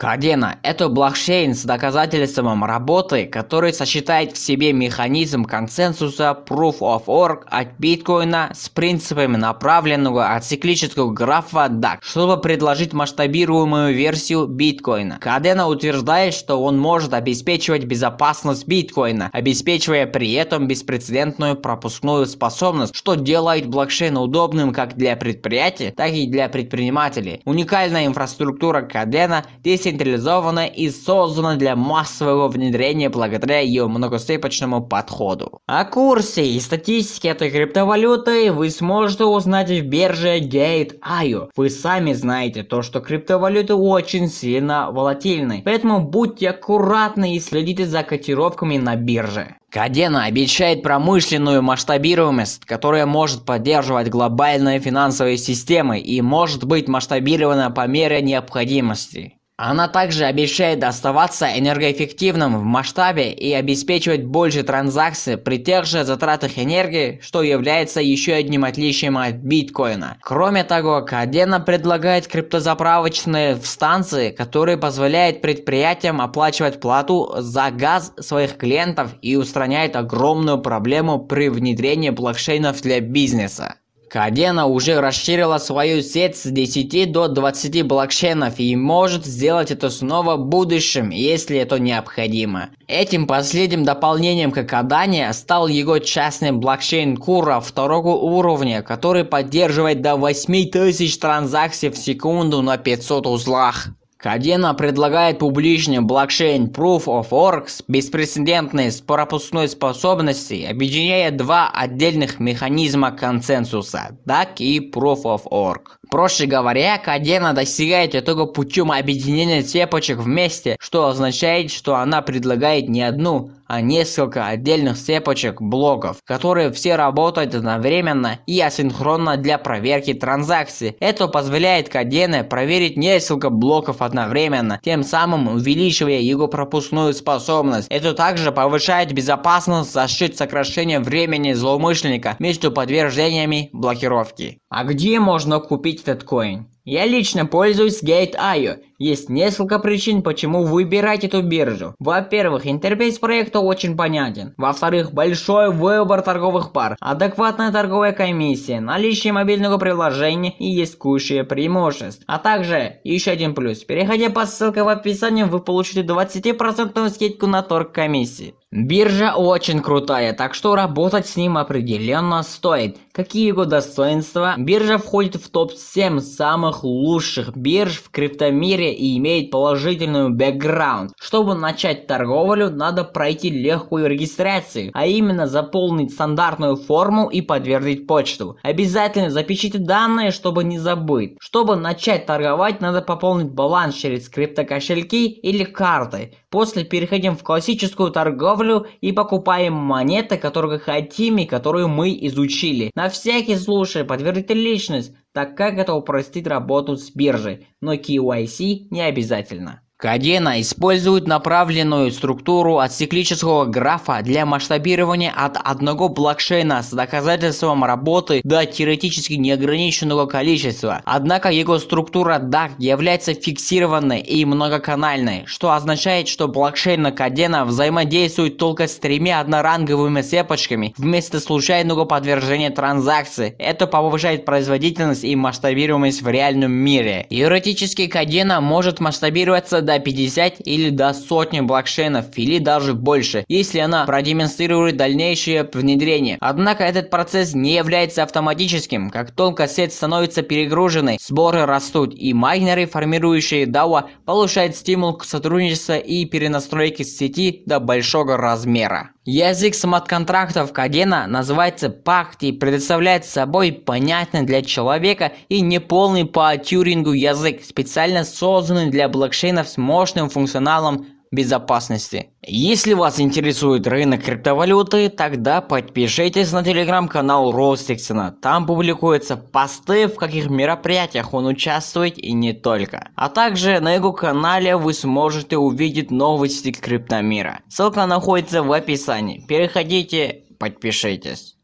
Кардена – это блокчейн с доказательством работы, который сочетает в себе механизм консенсуса Proof of Work от биткоина с принципами направленного от циклического графа DAG, чтобы предложить масштабируемую версию биткоина. Кардена утверждает, что он может обеспечивать безопасность биткоина, обеспечивая при этом беспрецедентную пропускную способность, что делает блокчейн удобным как для предприятий, так и для предпринимателей. Уникальная инфраструктура Кардена – 10 централизована и создана для массового внедрения благодаря ее многостепочному подходу. О курсе и статистике этой криптовалюты вы сможете узнать в бирже Gate.io. Вы сами знаете то, что криптовалюты очень сильно волатильны, поэтому будьте аккуратны и следите за котировками на бирже. Кадена обещает промышленную масштабируемость, которая может поддерживать глобальные финансовые системы и может быть масштабирована по мере необходимости. Она также обещает оставаться энергоэффективным в масштабе и обеспечивать больше транзакций при тех же затратах энергии, что является еще одним отличием от биткоина. Кроме того, Кадена предлагает криптозаправочные станции, которые позволяют предприятиям оплачивать плату за газ своих клиентов и устраняет огромную проблему при внедрении блокчейнов для бизнеса. Кадена уже расширила свою сеть с 10 до 20 блокчейнов и может сделать это снова в будущем, если это необходимо. Этим последним дополнением к Кадане стал его частный блокчейн Кура второго уровня, который поддерживает до 8000 транзакций в секунду на 500 узлах. Кадина предлагает публичный блокчейн Proof of Work с беспрецедентной пропускной способностью, объединяя два отдельных механизма консенсуса, DAC и Proof of Work. Проще говоря, Кадена достигает итога а путем объединения цепочек вместе, что означает, что она предлагает не одну, а несколько отдельных цепочек блоков, которые все работают одновременно и асинхронно для проверки транзакций. Это позволяет Кадене проверить несколько блоков одновременно, тем самым увеличивая его пропускную способность. Это также повышает безопасность за счет сокращения времени злоумышленника между подтверждениями блокировки а где можно купить этот коин я лично пользуюсь gate.io есть несколько причин, почему выбирать эту биржу. Во-первых, интерфейс проекта очень понятен. Во-вторых, большой выбор торговых пар, адекватная торговая комиссия, наличие мобильного приложения и есть куча преимуществ. А также, еще один плюс, переходя по ссылке в описании, вы получите 20% скидку на торг комиссии. Биржа очень крутая, так что работать с ним определенно стоит. Какие его достоинства? Биржа входит в топ-7 самых лучших бирж в криптомире и имеет положительную бэкграунд. Чтобы начать торговлю, надо пройти легкую регистрацию, а именно заполнить стандартную форму и подтвердить почту. Обязательно запишите данные, чтобы не забыть. Чтобы начать торговать, надо пополнить баланс через криптокошельки или карты. После переходим в классическую торговлю и покупаем монеты, которые хотим и которые мы изучили. На всякий случай подтвердите личность, так как это упростит работу с биржей, но KYC не обязательно. Кадена использует направленную структуру от циклического графа для масштабирования от одного блокчейна с доказательством работы до теоретически неограниченного количества. Однако его структура DAG является фиксированной и многоканальной, что означает, что блокчейн Кадена взаимодействует только с тремя одноранговыми цепочками вместо случайного подвержения транзакции. Это повышает производительность и масштабируемость в реальном мире. Теоретически Кадена может масштабироваться до 50 или до сотни блокчейнов или даже больше, если она продемонстрирует дальнейшее внедрение. Однако этот процесс не является автоматическим. Как только сеть становится перегруженной, сборы растут и майнеры, формирующие DAO, получают стимул к сотрудничеству и перенастройке сети до большого размера. Язык смарт-контрактов Кагена называется пакт и представляет собой понятный для человека и неполный по тюрингу язык, специально созданный для блокчейнов с мощным функционалом безопасности. Если вас интересует рынок криптовалюты, тогда подпишитесь на телеграм-канал Ростиксена. Там публикуются посты, в каких мероприятиях он участвует и не только. А также на его канале вы сможете увидеть новости криптомира. Ссылка находится в описании. Переходите, подпишитесь.